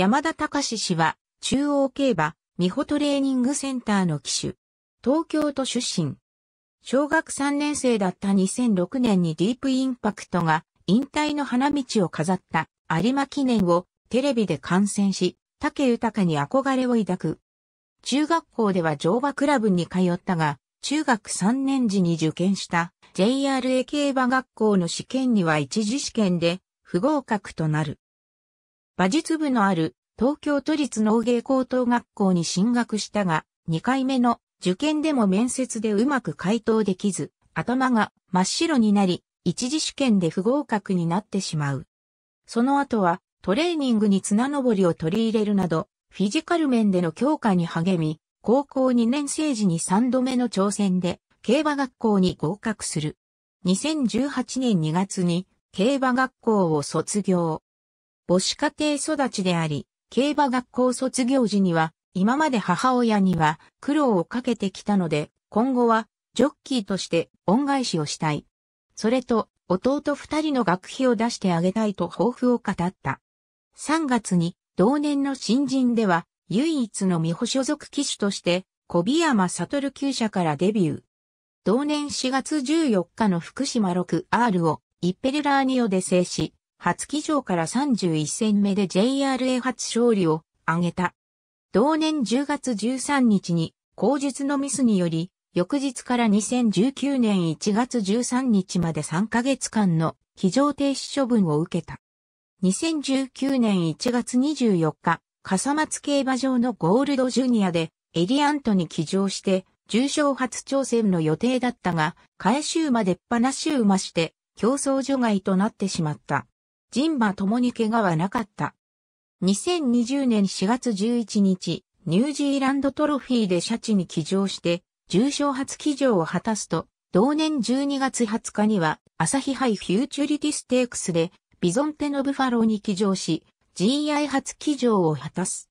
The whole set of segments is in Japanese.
山田隆氏は、中央競馬、美穂トレーニングセンターの騎手。東京都出身。小学3年生だった2006年にディープインパクトが引退の花道を飾った有馬記念をテレビで観戦し、竹豊に憧れを抱く。中学校では乗馬クラブに通ったが、中学3年時に受験した JRA 競馬学校の試験には一次試験で不合格となる。馬術部のある東京都立農芸高等学校に進学したが、2回目の受験でも面接でうまく回答できず、頭が真っ白になり、一次試験で不合格になってしまう。その後はトレーニングに綱登りを取り入れるなど、フィジカル面での強化に励み、高校2年生時に3度目の挑戦で、競馬学校に合格する。2018年2月に競馬学校を卒業。母子家庭育ちであり、競馬学校卒業時には、今まで母親には苦労をかけてきたので、今後はジョッキーとして恩返しをしたい。それと、弟二人の学費を出してあげたいと抱負を語った。3月に、同年の新人では、唯一の美保所属騎手として、小宮山悟厩舎からデビュー。同年4月14日の福島 6R を、イッペルラーニオで制し、初騎乗から31戦目で JRA 初勝利を挙げた。同年10月13日に、口述のミスにより、翌日から2019年1月13日まで3ヶ月間の騎乗停止処分を受けた。2019年1月24日、笠松競馬場のゴールドジュニアでエリアントに騎乗して重賞初挑戦の予定だったが、返し馬でっぱなし馬して競争除外となってしまった。人馬ともに怪我はなかった。2020年4月11日、ニュージーランドトロフィーでシャチに騎乗して、重賞初騎乗を果たすと、同年12月20日には、アサヒハイフューチュリティステークスで、ビゾンテノブファローに騎乗し、GI 初騎乗を果たす。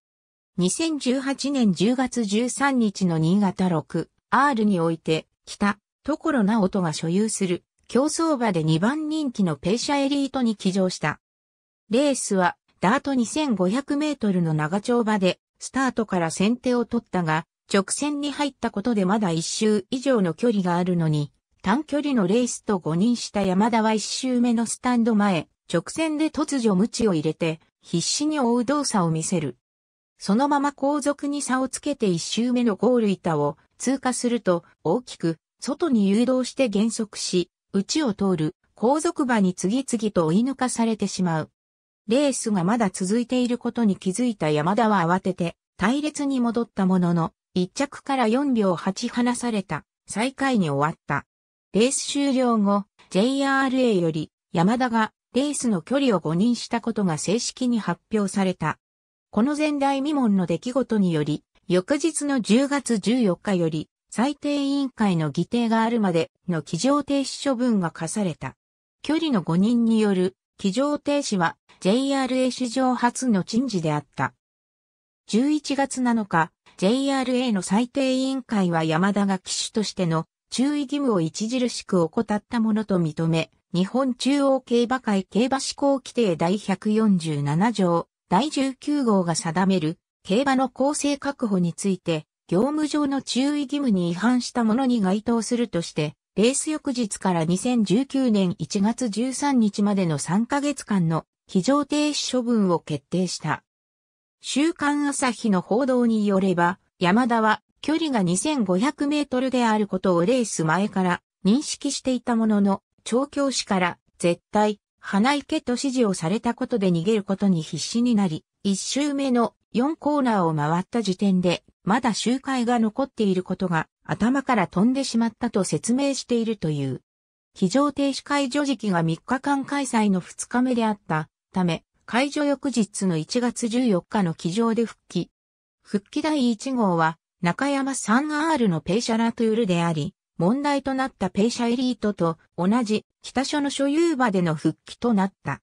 2018年10月13日の新潟 6R において、北、所直人が所有する競走馬で2番人気のペーシャエリートに騎乗した。レースはダート2500メートルの長丁場でスタートから先手を取ったが、直線に入ったことでまだ1周以上の距離があるのに、短距離のレースと誤認した山田は1周目のスタンド前、直線で突如無知を入れて、必死に追う動作を見せる。そのまま後続に差をつけて1周目のゴール板を通過すると大きく外に誘導して減速し、内を通る後続馬に次々と追い抜かされてしまう。レースがまだ続いていることに気づいた山田は慌てて、隊列に戻ったものの、一着から4秒8離された、最下位に終わった。レース終了後、JRA より、山田が、レースの距離を誤認したことが正式に発表された。この前代未聞の出来事により、翌日の10月14日より、最低委員会の議定があるまでの起乗停止処分が課された。距離の5人による起乗停止は JRA 史上初の陳事であった。11月7日、JRA の最低委員会は山田が機手としての注意義務を著しく怠ったものと認め、日本中央競馬会競馬施行規定第147条第19号が定める競馬の公正確保について業務上の注意義務に違反したものに該当するとして、レース翌日から2019年1月13日までの3ヶ月間の非常停止処分を決定した。週刊朝日の報道によれば、山田は距離が2500メートルであることをレース前から認識していたものの、調教師から絶対、花池と指示をされたことで逃げることに必死になり、一周目の4コーナーを回った時点で、まだ周回が残っていることが頭から飛んでしまったと説明しているという。非常停止解除時期が3日間開催の2日目であったため、解除翌日の1月14日の機乗で復帰。復帰第1号は、中山 3R のペイシャラトゥールであり、問題となったペイシャエリートと同じ北署の所有場での復帰となった。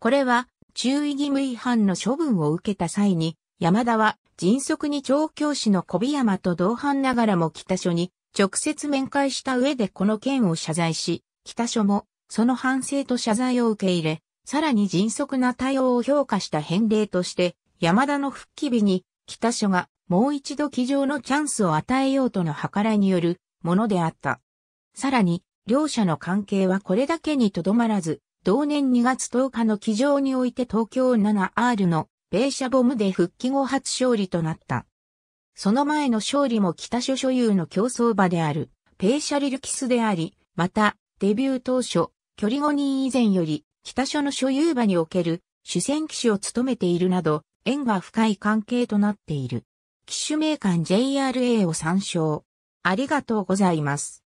これは注意義務違反の処分を受けた際に、山田は迅速に調教師の小美山と同伴ながらも北署に直接面会した上でこの件を謝罪し、北署もその反省と謝罪を受け入れ、さらに迅速な対応を評価した返礼として、山田の復帰日に北署がもう一度騎乗のチャンスを与えようとの計らいによるものであった。さらに、両者の関係はこれだけにとどまらず、同年2月10日の騎乗において東京 7R の米車ボムで復帰後初勝利となった。その前の勝利も北所所有の競争馬である、ペシャリルキスであり、また、デビュー当初、距離5人以前より、北所の所有馬における主戦騎手を務めているなど、縁が深い関係となっている。騎手名館 JRA を参照。ありがとうございます。